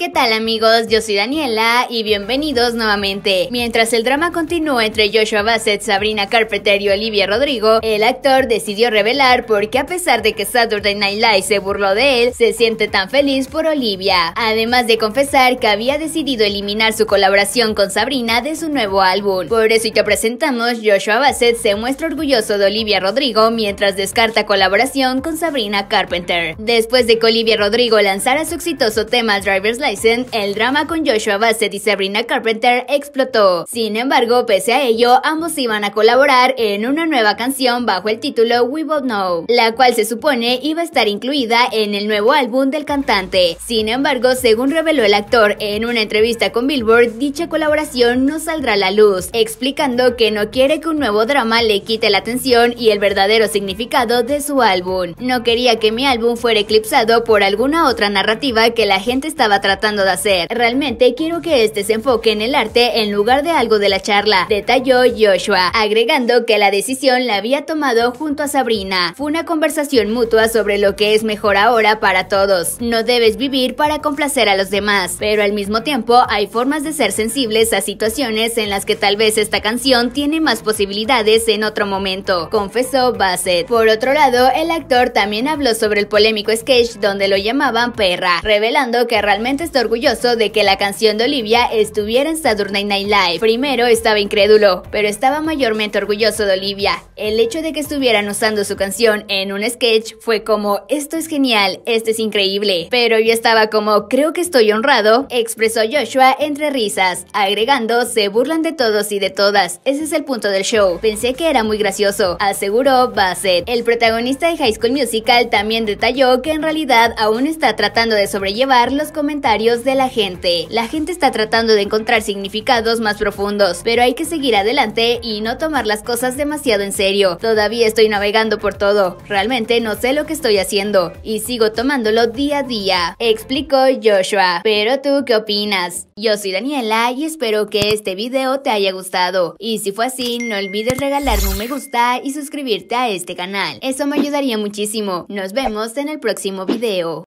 ¿Qué tal amigos? Yo soy Daniela y bienvenidos nuevamente. Mientras el drama continúa entre Joshua Bassett, Sabrina Carpenter y Olivia Rodrigo, el actor decidió revelar por qué a pesar de que Saturday Night Live se burló de él, se siente tan feliz por Olivia. Además de confesar que había decidido eliminar su colaboración con Sabrina de su nuevo álbum. Por eso y te presentamos, Joshua Bassett se muestra orgulloso de Olivia Rodrigo mientras descarta colaboración con Sabrina Carpenter. Después de que Olivia Rodrigo lanzara su exitoso tema Driver's Life, el drama con Joshua Bassett y Sabrina Carpenter explotó. Sin embargo, pese a ello, ambos iban a colaborar en una nueva canción bajo el título We Both Know, la cual se supone iba a estar incluida en el nuevo álbum del cantante. Sin embargo, según reveló el actor en una entrevista con Billboard, dicha colaboración no saldrá a la luz, explicando que no quiere que un nuevo drama le quite la atención y el verdadero significado de su álbum. No quería que mi álbum fuera eclipsado por alguna otra narrativa que la gente estaba tratando de hacer. Realmente quiero que este se enfoque en el arte en lugar de algo de la charla, detalló Joshua, agregando que la decisión la había tomado junto a Sabrina. Fue una conversación mutua sobre lo que es mejor ahora para todos. No debes vivir para complacer a los demás, pero al mismo tiempo hay formas de ser sensibles a situaciones en las que tal vez esta canción tiene más posibilidades en otro momento, confesó Bassett. Por otro lado, el actor también habló sobre el polémico sketch donde lo llamaban perra, revelando que realmente orgulloso de que la canción de Olivia estuviera en Saturday Night Live. Primero estaba incrédulo, pero estaba mayormente orgulloso de Olivia. El hecho de que estuvieran usando su canción en un sketch fue como, esto es genial, esto es increíble. Pero yo estaba como, creo que estoy honrado, expresó Joshua entre risas, agregando, se burlan de todos y de todas, ese es el punto del show. Pensé que era muy gracioso, aseguró Bassett. El protagonista de High School Musical también detalló que en realidad aún está tratando de sobrellevar los comentarios de la gente. La gente está tratando de encontrar significados más profundos, pero hay que seguir adelante y no tomar las cosas demasiado en serio. Todavía estoy navegando por todo. Realmente no sé lo que estoy haciendo y sigo tomándolo día a día, explicó Joshua. Pero tú, ¿qué opinas? Yo soy Daniela y espero que este video te haya gustado. Y si fue así, no olvides regalarme un me gusta y suscribirte a este canal. Eso me ayudaría muchísimo. Nos vemos en el próximo video.